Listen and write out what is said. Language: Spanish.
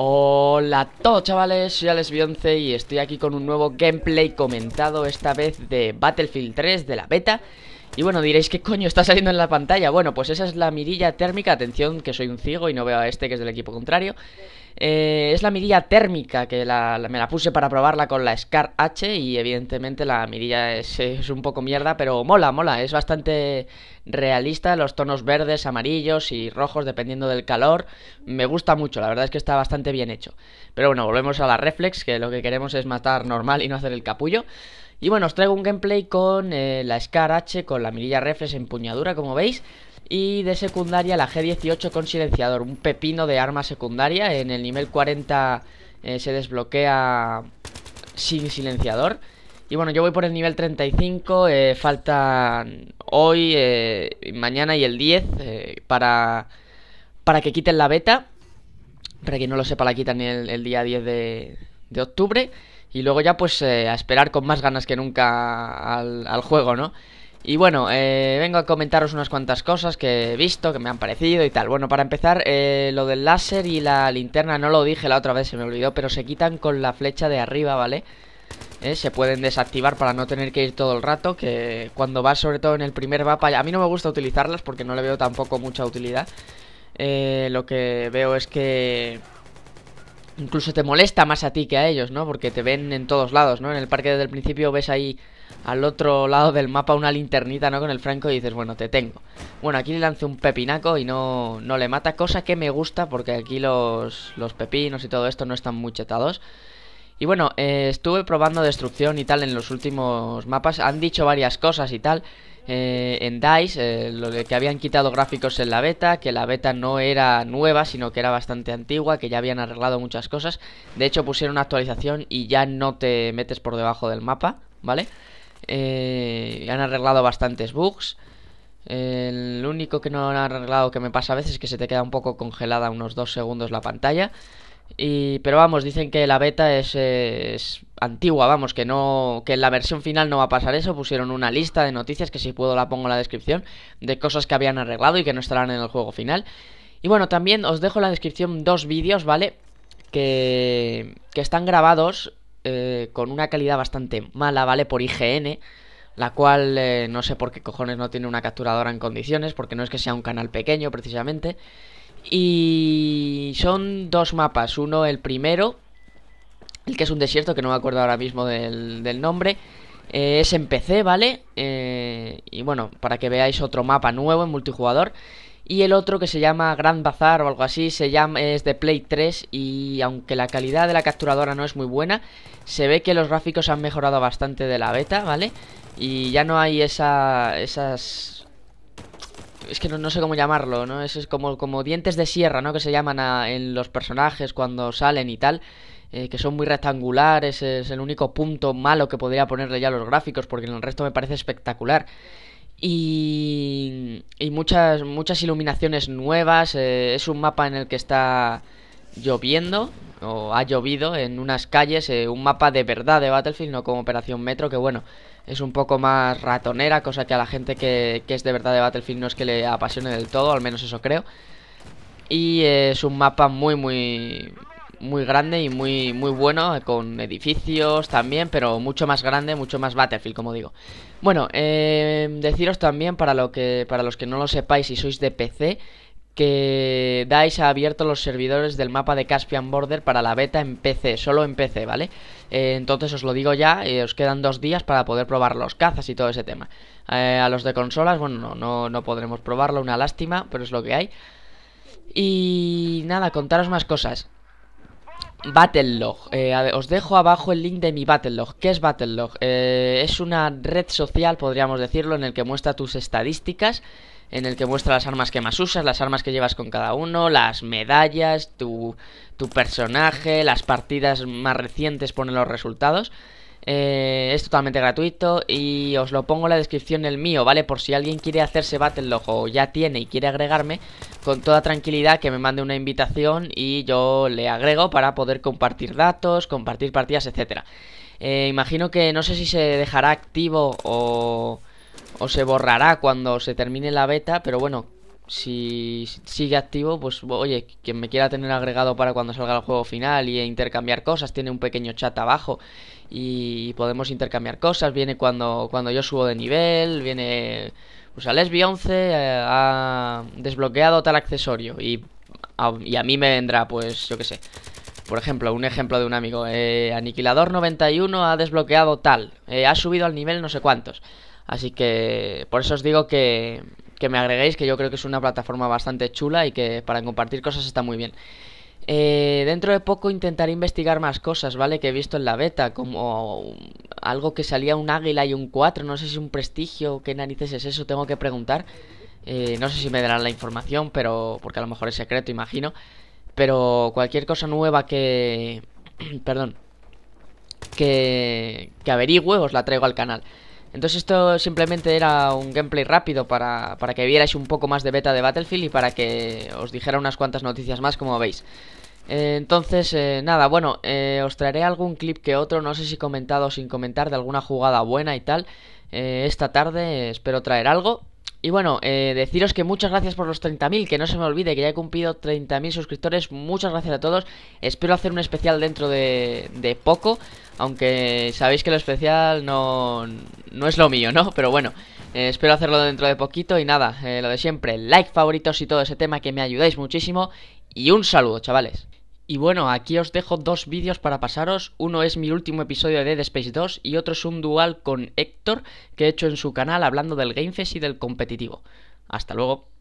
Hola a todos chavales, soy Alex Bionce y estoy aquí con un nuevo gameplay comentado esta vez de Battlefield 3 de la beta Y bueno, diréis ¿qué coño está saliendo en la pantalla? Bueno, pues esa es la mirilla térmica, atención que soy un ciego y no veo a este que es del equipo contrario eh, es la mirilla térmica, que me la puse para probarla con la Scar H y evidentemente la mirilla es, un poco mierda, pero mola, mola, es bastante realista, los tonos verdes, amarillos y rojos dependiendo del calor, me gusta mucho, la verdad es que está bastante bien hecho. Pero bueno, volvemos a la Reflex, que lo que queremos es matar normal y no hacer el capullo. Y bueno, os traigo un gameplay con eh, la Scar H, con la mirilla reflex empuñadura, como veis. Y de secundaria la G18 con silenciador, un pepino de arma secundaria. En el nivel 40 eh, se desbloquea sin silenciador. Y bueno, yo voy por el nivel 35, eh, faltan hoy, eh, mañana y el 10 para, para que quiten la beta. Para quien no lo sepa, la quitan el, día 10 de, de octubre. Y luego ya pues a esperar con más ganas que nunca al juego, ¿no? Y bueno, eh, vengo a comentaros unas cuantas cosas que he visto, que me han parecido y tal. Bueno, para empezar, eh, lo del láser y la linterna, no lo dije la otra vez, se me olvidó, pero se quitan con la flecha de arriba, ¿vale? Eh, se pueden desactivar para no tener que ir todo el rato, que cuando va, sobre todo en el primer mapa, a mí no me gusta utilizarlas porque no le veo tampoco mucha utilidad. lo que veo es que incluso te molesta más a ti que a ellos, ¿no? Porque te ven en todos lados, ¿no? En el parque desde el principio ves ahí al otro lado del mapa una linternita, ¿no? Con el franco y dices, bueno, te tengo. Bueno, aquí le lanzo un pepinaco y no, no le mata, cosa que me gusta porque aquí los, los pepinos y todo esto no están muy chetados. Y bueno, eh, estuve probando destrucción y tal en los últimos mapas. Han dicho varias cosas y tal. Eh, en DICE, eh, lo de que habían quitado gráficos en la beta, que la beta no era nueva, sino que era bastante antigua, que ya habían arreglado muchas cosas. De hecho, pusieron una actualización y ya no te metes por debajo del mapa, ¿vale? han arreglado bastantes bugs. El único que no han arreglado que me pasa a veces es que se te queda un poco congelada unos dos segundos la pantalla pero vamos, dicen que la beta es, antigua, vamos, que no que en la versión final no va a pasar eso. Pusieron una lista de noticias, que si puedo la pongo en la descripción, de cosas que habían arreglado y que no estarán en el juego final. Y bueno, también os dejo en la descripción dos vídeos, ¿vale? Que, que están grabados eh, con una calidad bastante mala, ¿vale? Por IGN, la cual eh, no sé por qué cojones no tiene una capturadora en condiciones, porque no es que sea un canal pequeño precisamente. Y son dos mapas. Uno, el primero, el que es un desierto, que no me acuerdo ahora mismo del, nombre. Eh, es en PC, ¿vale? Eh, y bueno, para que veáis otro mapa nuevo en multijugador. Y el otro que se llama Grand Bazaar o algo así, se llama, es de Play 3 y aunque la calidad de la capturadora no es muy buena, se ve que los gráficos han mejorado bastante de la beta, ¿vale? Y ya no hay esa, esas es que no, sé cómo llamarlo, ¿no? Es, como, como dientes de sierra, ¿no? Que se llaman en los personajes cuando salen y tal. Eh, que son muy rectangulares, es el único punto malo que podría ponerle ya los gráficos, porque en el resto me parece espectacular. Y, y muchas, muchas iluminaciones nuevas, eh, es un mapa en el que está lloviendo o ha llovido en unas calles eh, un mapa de verdad de Battlefield, no como Operación Metro, que bueno, es un poco más ratonera, cosa que a la gente que, que es de verdad de Battlefield no es que le apasione del todo, al menos eso creo. Y eh, es un mapa muy, muy, muy grande y muy, muy bueno, eh, con edificios también, pero mucho más grande, mucho más Battlefield, como digo. Bueno, deciros también, para, lo que, para los que no lo sepáis, si sois de PC, que Dice ha abierto los servidores del mapa de Caspian Border para la beta en PC, solo en PC, ¿vale? Eh, entonces os lo digo ya, eh, os quedan dos días para poder probar los cazas y todo ese tema. Eh, a los de consolas, bueno, no, no podremos probarlo, una lástima, pero es lo que hay. Y nada, contaros más cosas. Battlelog. Eh, os dejo abajo el link de mi Battlelog. ¿Qué es Battlelog? Eh, es una red social, podríamos decirlo, en el que muestra tus estadísticas, en el que muestra las armas que más usas, las armas que llevas con cada uno, las medallas, tu, tu personaje, las partidas más recientes, pone los resultados. Eh, es totalmente gratuito y os lo pongo en la descripción el mío, ¿vale? Por si alguien quiere hacerse Battlelog o ya tiene y quiere agregarme, con toda tranquilidad que me mande una invitación y yo le agrego para poder compartir datos, compartir partidas, etc eh, imagino que no sé si se dejará activo o, o se borrará cuando se termine la beta, pero bueno, si sigue activo, pues oye, quien me quiera tener agregado para cuando salga el juego final y intercambiar cosas, tiene un pequeño chat abajo y podemos intercambiar cosas, viene cuando, cuando yo subo de nivel, viene pues a Lesbi 11 ha desbloqueado tal accesorio y a, y a mí me vendrá pues yo qué sé. Por ejemplo, un ejemplo de un amigo, eh, Aniquilador 91 ha desbloqueado tal, eh, ha subido al nivel no sé cuántos. Así que por eso os digo que, que me agreguéis, que yo creo que es una plataforma bastante chula y que para compartir cosas está muy bien. Eh, dentro de poco intentaré investigar más cosas, ¿vale? Que he visto en la beta, como algo que salía un águila y un 4, no sé si un prestigio, qué narices es eso, tengo que preguntar. Eh, no sé si me darán la información, pero porque a lo mejor es secreto, imagino. Pero cualquier cosa nueva que... perdón. Que, que averigüe, os la traigo al canal. Entonces esto simplemente era un gameplay rápido para, que vierais un poco más de beta de Battlefield y para que os dijera unas cuantas noticias más como veis. Eh, entonces, eh, nada, bueno, eh, os traeré algún clip que otro, no sé si comentado o sin comentar, de alguna jugada buena y tal. esta tarde espero traer algo. Y bueno, deciros que muchas gracias por los 30.000, que no se me olvide que ya he cumplido 30.000 suscriptores, muchas gracias a todos. Espero hacer un especial dentro de poco aunque sabéis que lo especial no, no es lo mío, ¿no? Pero bueno, eh, espero hacerlo dentro de poquito y nada, eh, lo de siempre, like, favoritos y todo ese tema que me ayudáis muchísimo y un saludo, chavales. Y bueno, aquí os dejo dos vídeos para pasaros. Uno es mi último episodio de Dead Space 2 y otro es un dual con Héctor que he hecho en su canal hablando del gamefest y del competitivo. Hasta luego.